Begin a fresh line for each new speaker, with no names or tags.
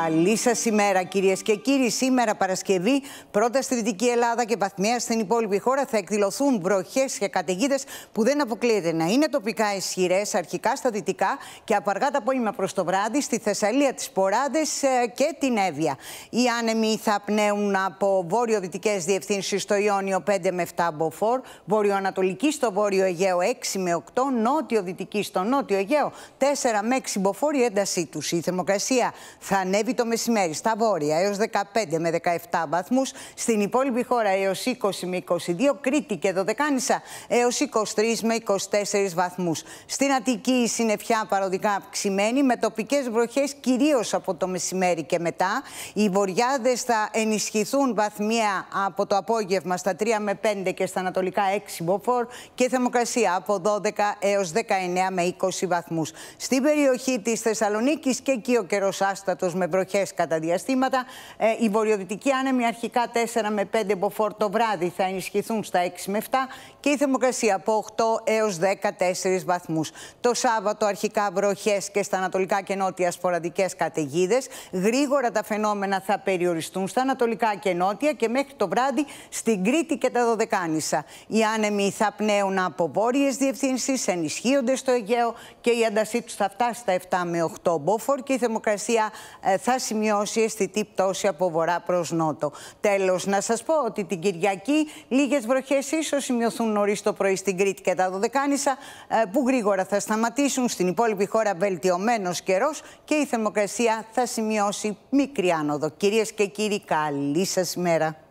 Καλή σας ημέρα, κυρίες και κύριοι. Σήμερα Παρασκευή, πρώτα στη Δυτική Ελλάδα και βαθμία στην υπόλοιπη χώρα θα εκδηλωθούν βροχές και καταιγίδες που δεν αποκλείεται να είναι τοπικά ισχυρές, αρχικά στα δυτικά και από αργά τα απόγευμα προς το βράδυ στη Θεσσαλία, τις Ποράδες ε, και την Εύβοια. Οι άνεμοι θα πνέουν από βόρειο-δυτικέ διευθύνσεις στο Ιόνιο 5 με 7 μποφορ βορειοανατολική στο βόρειο Αιγαίο 6 με 8, νότιο-δυτική στο νότιο Αιγαίο 4 με 6 μποφόρ η έντασή τους. Η θερμοκρασία θα ανέβει ανέβει το μεσημέρι στα βόρεια έως 15 με 17 βαθμούς, στην υπόλοιπη χώρα έως 20 με 22, Κρήτη και Δωδεκάνησα έως 23 με 24 βαθμούς. Στην Αττική η συννεφιά παροδικά αυξημένη με τοπικές βροχές κυρίως από το μεσημέρι και μετά. Οι βοριάδες θα ενισχυθούν βαθμία από το απόγευμα στα 3 με 5 και στα ανατολικά 6 μποφόρ και θερμοκρασία από 12 έως 19 με 20 βαθμούς. Στην περιοχή της Θεσσαλονίκης και εκεί ο καιρός άστατος με βροχές κατά διαστήματα. Ε, οι βορειοδυτικοί άνεμοι αρχικά 4 με 5 μποφόρ το βράδυ θα ενισχυθούν στα 6 με 7 και η θερμοκρασία από 8 έω 14 βαθμούς. Το Σάββατο αρχικά βροχές και στα ανατολικά και νότια σποραδικές καταιγίδες. Γρήγορα τα φαινόμενα θα περιοριστούν στα ανατολικά και νότια και μέχρι το βράδυ στην Κρήτη και τα Δωδεκάνησα. Οι άνεμοι θα πνέουν από βόρειες διευθύνσεις, ενισχύονται στο Αιγαίο και η έντασή τους θα φτάσει στα 7 με 8 μποφόρ και η θερμοκρασία ε, ε, θα σημειώσει αισθητή πτώση από βορρά προς νότο. Τέλος, να σας πω ότι την Κυριακή λίγες βροχές ίσως σημειωθούν νωρίς το πρωί στην Κρήτη και τα Δωδεκάνησα, ε, που γρήγορα θα σταματήσουν. Στην υπόλοιπη χώρα βελτιωμένος καιρός και η θερμοκρασία θα σημειώσει μικρή άνοδο. Κυρίες και κύριοι, καλή σας ημέρα.